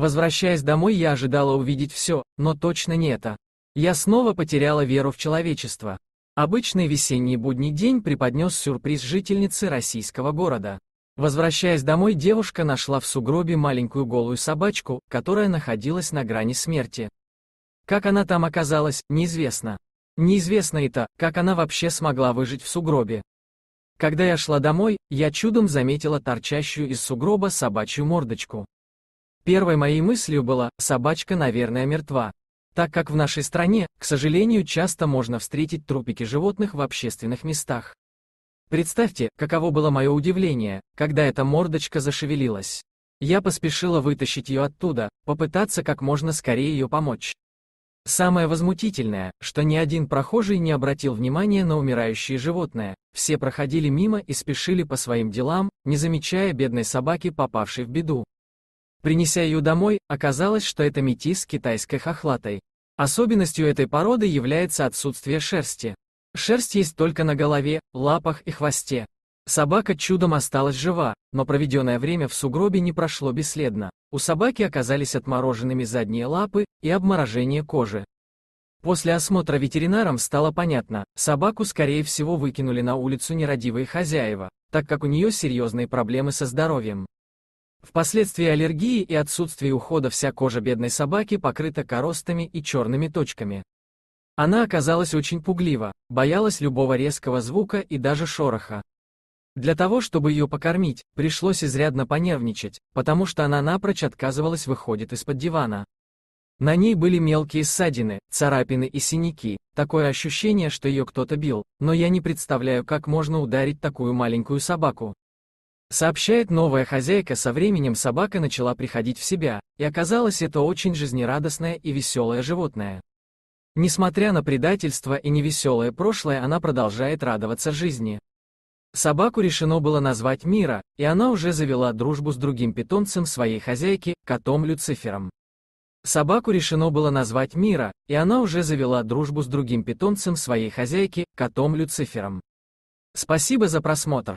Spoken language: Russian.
Возвращаясь домой, я ожидала увидеть все, но точно не это. Я снова потеряла веру в человечество. Обычный весенний будний день преподнес сюрприз жительнице российского города. Возвращаясь домой, девушка нашла в сугробе маленькую голую собачку, которая находилась на грани смерти. Как она там оказалась, неизвестно. Неизвестно и то, как она вообще смогла выжить в сугробе. Когда я шла домой, я чудом заметила торчащую из сугроба собачью мордочку. Первой моей мыслью была «собачка, наверное, мертва», так как в нашей стране, к сожалению, часто можно встретить трупики животных в общественных местах. Представьте, каково было мое удивление, когда эта мордочка зашевелилась. Я поспешила вытащить ее оттуда, попытаться как можно скорее ее помочь. Самое возмутительное, что ни один прохожий не обратил внимания на умирающее животное, все проходили мимо и спешили по своим делам, не замечая бедной собаки, попавшей в беду. Принеся ее домой, оказалось, что это метис с китайской хохлатой. Особенностью этой породы является отсутствие шерсти. Шерсть есть только на голове, лапах и хвосте. Собака чудом осталась жива, но проведенное время в сугробе не прошло бесследно. У собаки оказались отмороженными задние лапы и обморожение кожи. После осмотра ветеринаром стало понятно, собаку скорее всего выкинули на улицу нерадивые хозяева, так как у нее серьезные проблемы со здоровьем. Впоследствии аллергии и отсутствия ухода вся кожа бедной собаки покрыта коростами и черными точками. Она оказалась очень пуглива, боялась любого резкого звука и даже шороха. Для того, чтобы ее покормить, пришлось изрядно понервничать, потому что она напрочь отказывалась выходить из-под дивана. На ней были мелкие ссадины, царапины и синяки, такое ощущение, что ее кто-то бил, но я не представляю, как можно ударить такую маленькую собаку. Сообщает новая хозяйка, со временем собака начала приходить в себя, и оказалось это очень жизнерадостное и веселое животное. Несмотря на предательство и невеселое прошлое, она продолжает радоваться жизни. Собаку решено было назвать Мира, и она уже завела дружбу с другим питомцем своей хозяйки, котом Люцифером. Собаку решено было назвать Мира, и она уже завела дружбу с другим питомцем своей хозяйки, котом Люцифером. Спасибо за просмотр.